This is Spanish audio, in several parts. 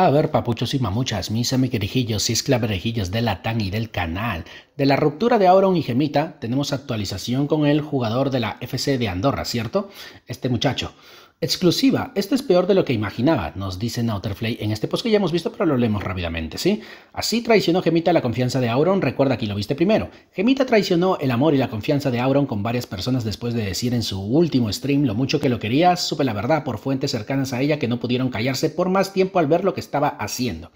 A ver, papuchos y mamuchas, mis amiguerejillos y de la TAN y del canal. De la ruptura de Auron y Gemita, tenemos actualización con el jugador de la FC de Andorra, ¿cierto? Este muchacho. Exclusiva. esto es peor de lo que imaginaba, nos dice Nauterflay en este post que ya hemos visto, pero lo leemos rápidamente, ¿sí? Así traicionó Gemita la confianza de Auron, recuerda aquí lo viste primero. Gemita traicionó el amor y la confianza de Auron con varias personas después de decir en su último stream lo mucho que lo quería, supe la verdad por fuentes cercanas a ella que no pudieron callarse por más tiempo al ver lo que estaba haciendo.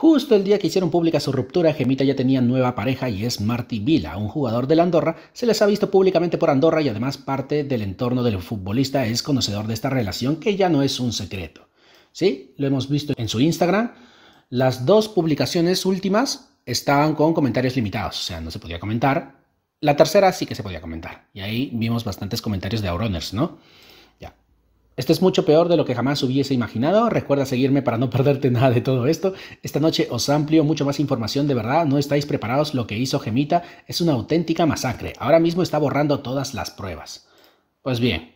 Justo el día que hicieron pública su ruptura, Gemita ya tenía nueva pareja y es Marty Vila, un jugador la Andorra. Se les ha visto públicamente por Andorra y además parte del entorno del futbolista es conocedor de esta relación que ya no es un secreto. ¿Sí? Lo hemos visto en su Instagram. Las dos publicaciones últimas estaban con comentarios limitados, o sea, no se podía comentar. La tercera sí que se podía comentar. Y ahí vimos bastantes comentarios de Auroners, ¿no? Esto es mucho peor de lo que jamás hubiese imaginado. Recuerda seguirme para no perderte nada de todo esto. Esta noche os amplio mucho más información de verdad. No estáis preparados. Lo que hizo Gemita es una auténtica masacre. Ahora mismo está borrando todas las pruebas. Pues bien,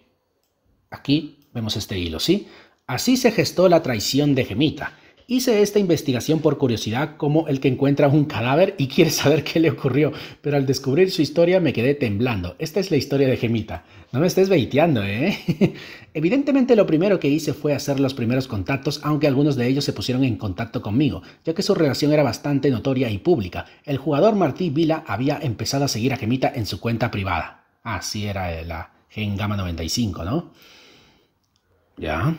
aquí vemos este hilo, ¿sí? Así se gestó la traición de Gemita. Hice esta investigación por curiosidad como el que encuentra un cadáver y quiere saber qué le ocurrió, pero al descubrir su historia me quedé temblando. Esta es la historia de Gemita. No me estés veiteando, ¿eh? Evidentemente lo primero que hice fue hacer los primeros contactos, aunque algunos de ellos se pusieron en contacto conmigo, ya que su relación era bastante notoria y pública. El jugador Martí Vila había empezado a seguir a Gemita en su cuenta privada. Así era la Gen Gama 95, ¿no? Ya.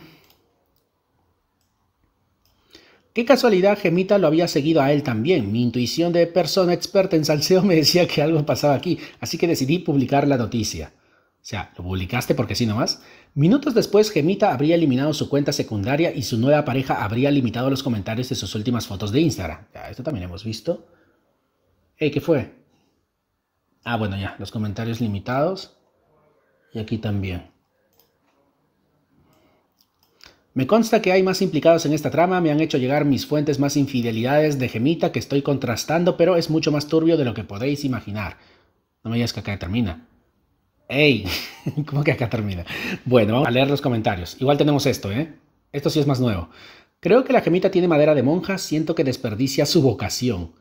Qué casualidad, Gemita lo había seguido a él también. Mi intuición de persona experta en salseo me decía que algo pasaba aquí, así que decidí publicar la noticia. O sea, lo publicaste porque sí nomás. Minutos después, Gemita habría eliminado su cuenta secundaria y su nueva pareja habría limitado los comentarios de sus últimas fotos de Instagram. Ya, esto también hemos visto. ¿qué fue? Ah, bueno, ya, los comentarios limitados. Y aquí también. Me consta que hay más implicados en esta trama, me han hecho llegar mis fuentes más infidelidades de Gemita que estoy contrastando, pero es mucho más turbio de lo que podéis imaginar. No me digas que acá termina. ¡Ey! ¿Cómo que acá termina? Bueno, vamos a leer los comentarios. Igual tenemos esto, ¿eh? Esto sí es más nuevo. Creo que la gemita tiene madera de monja, siento que desperdicia su vocación.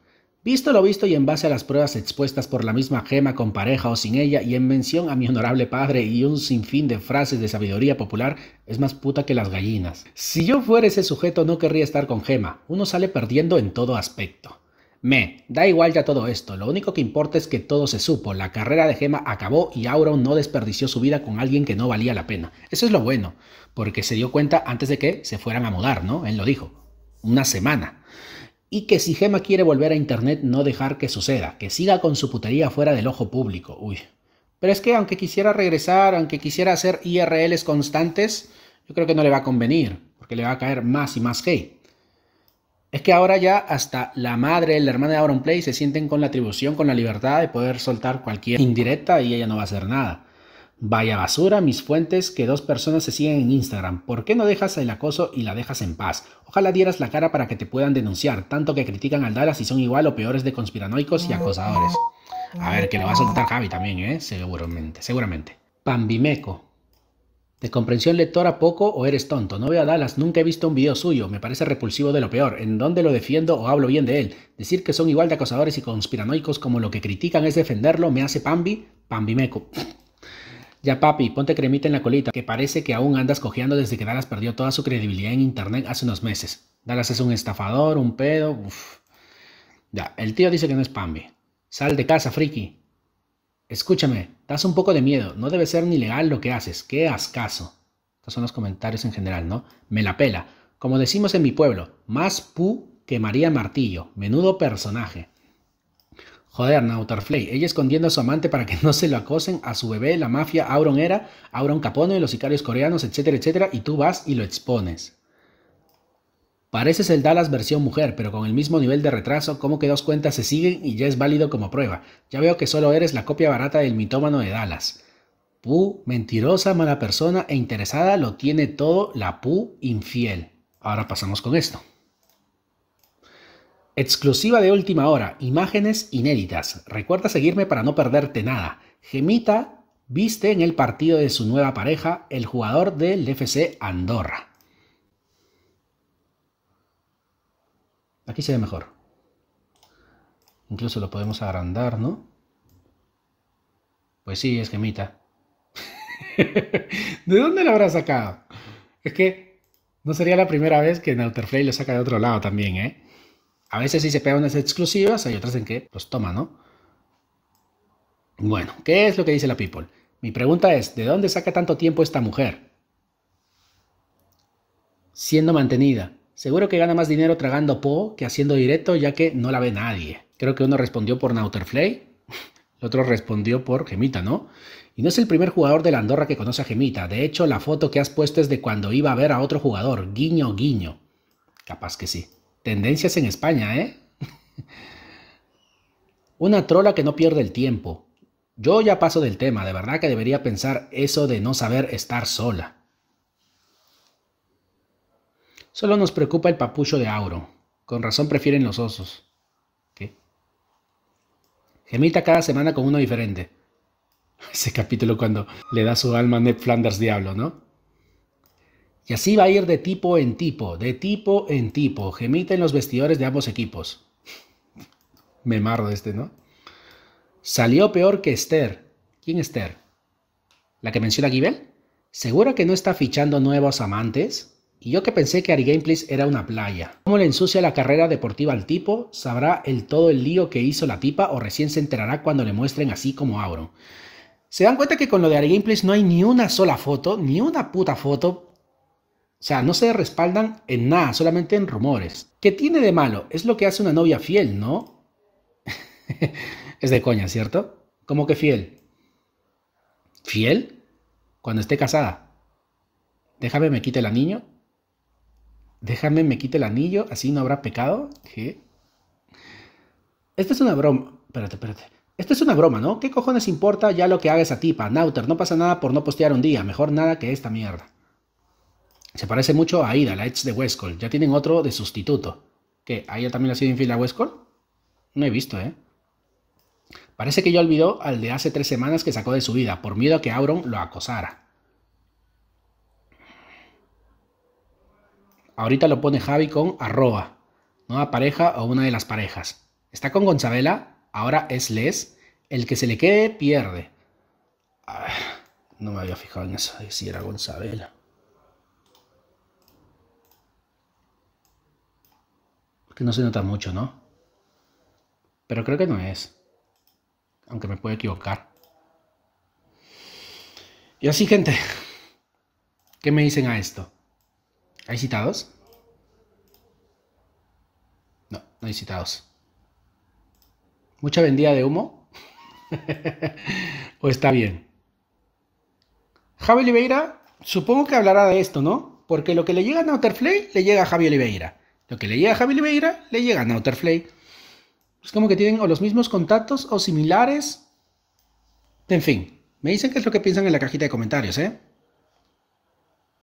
Visto lo visto y en base a las pruebas expuestas por la misma gema con pareja o sin ella y en mención a mi honorable padre y un sinfín de frases de sabiduría popular, es más puta que las gallinas. Si yo fuera ese sujeto no querría estar con gema, uno sale perdiendo en todo aspecto. Me, da igual ya todo esto, lo único que importa es que todo se supo, la carrera de Gema acabó y Auron no desperdició su vida con alguien que no valía la pena. Eso es lo bueno, porque se dio cuenta antes de que se fueran a mudar, ¿no? Él lo dijo. Una semana y que si Gema quiere volver a Internet no dejar que suceda, que siga con su putería fuera del ojo público. Uy. Pero es que aunque quisiera regresar, aunque quisiera hacer IRLs constantes, yo creo que no le va a convenir, porque le va a caer más y más gay. Es que ahora ya hasta la madre, la hermana de Auron Play se sienten con la atribución, con la libertad de poder soltar cualquier indirecta y ella no va a hacer nada. Vaya basura, mis fuentes, que dos personas se siguen en Instagram. ¿Por qué no dejas el acoso y la dejas en paz? Ojalá dieras la cara para que te puedan denunciar, tanto que critican al Dallas y son igual o peores de conspiranoicos y acosadores. A ver, que lo va a soltar Javi también, ¿eh? Seguramente, seguramente. Pambimeco. De comprensión lectora poco o eres tonto. No veo a Dallas, nunca he visto un video suyo, me parece repulsivo de lo peor. ¿En dónde lo defiendo o hablo bien de él? Decir que son igual de acosadores y conspiranoicos como lo que critican es defenderlo me hace Pambi, Pambimeco. Ya papi, ponte cremita en la colita, que parece que aún andas cojeando desde que Dallas perdió toda su credibilidad en internet hace unos meses. Dallas es un estafador, un pedo, uff. Ya, el tío dice que no es Pambi. Sal de casa, friki. Escúchame, das un poco de miedo, no debe ser ni legal lo que haces, qué ascaso. Estos son los comentarios en general, ¿no? Me la pela. Como decimos en mi pueblo, más pu que María Martillo, menudo personaje. Joder, Nautarflay, ella escondiendo a su amante para que no se lo acosen, a su bebé, la mafia, Auron era, Auron Capone, los sicarios coreanos, etcétera, etcétera, y tú vas y lo expones. Pareces el Dallas versión mujer, pero con el mismo nivel de retraso, como que dos cuentas se siguen y ya es válido como prueba. Ya veo que solo eres la copia barata del mitómano de Dallas. Pu, mentirosa, mala persona e interesada, lo tiene todo la Pu infiel. Ahora pasamos con esto. Exclusiva de última hora, imágenes inéditas. Recuerda seguirme para no perderte nada. Gemita viste en el partido de su nueva pareja, el jugador del FC Andorra. Aquí se ve mejor. Incluso lo podemos agrandar, ¿no? Pues sí, es gemita. ¿De dónde lo habrá sacado? Es que no sería la primera vez que Nauterflay lo saca de otro lado también, ¿eh? A veces sí se pegan unas exclusivas, hay otras en que los pues, toma, ¿no? Bueno, ¿qué es lo que dice la People? Mi pregunta es, ¿de dónde saca tanto tiempo esta mujer? Siendo mantenida. Seguro que gana más dinero tragando po que haciendo directo ya que no la ve nadie. Creo que uno respondió por Nauterflay, el otro respondió por Gemita, ¿no? Y no es el primer jugador de la Andorra que conoce a Gemita. De hecho, la foto que has puesto es de cuando iba a ver a otro jugador. Guiño, guiño. Capaz que sí. Tendencias en España, ¿eh? Una trola que no pierde el tiempo. Yo ya paso del tema, de verdad que debería pensar eso de no saber estar sola. Solo nos preocupa el papucho de Auro. Con razón prefieren los osos. ¿Qué? Gemita cada semana con uno diferente. Ese capítulo cuando le da su alma a Ned Flanders Diablo, ¿no? Y así va a ir de tipo en tipo, de tipo en tipo. Gemita en los vestidores de ambos equipos. Me marro de este, ¿no? Salió peor que Esther. ¿Quién Esther? ¿La que menciona Gibel? ¿Seguro que no está fichando nuevos amantes? Y yo que pensé que Ari Gameplays era una playa. ¿Cómo le ensucia la carrera deportiva al tipo? ¿Sabrá el todo el lío que hizo la tipa o recién se enterará cuando le muestren así como Auro? ¿Se dan cuenta que con lo de Ari Gameplays no hay ni una sola foto, ni una puta foto o sea, no se respaldan en nada, solamente en rumores. ¿Qué tiene de malo? Es lo que hace una novia fiel, ¿no? es de coña, ¿cierto? ¿Cómo que fiel? ¿Fiel? Cuando esté casada. Déjame me quite el anillo. Déjame me quite el anillo, así no habrá pecado. ¿Qué? Esta es una broma. Espérate, espérate. Esto es una broma, ¿no? ¿Qué cojones importa ya lo que haga esa tipa? Nauter, no pasa nada por no postear un día. Mejor nada que esta mierda. Se parece mucho a Aida, la ex de Westcall. Ya tienen otro de sustituto. ¿Qué? ella también ha sido infiel a Westcall? No he visto, ¿eh? Parece que ya olvidó al de hace tres semanas que sacó de su vida, por miedo a que Auron lo acosara. Ahorita lo pone Javi con arroba. Nueva pareja o una de las parejas. Está con Gonzabela, ahora es Les. El que se le quede pierde. Ah, no me había fijado en eso, si era Gonzabela. no se nota mucho, ¿no? Pero creo que no es. Aunque me puedo equivocar. Y así, gente. ¿Qué me dicen a esto? ¿Hay citados? No, no hay citados. ¿Mucha vendida de humo? ¿O está bien? Javi Oliveira, supongo que hablará de esto, ¿no? Porque lo que le llega a Nauterfly le llega a Javi Oliveira. Lo que le llega a Javi Oliveira le llega a Nauterflay. Es como que tienen o los mismos contactos o similares. En fin, me dicen qué es lo que piensan en la cajita de comentarios, ¿eh?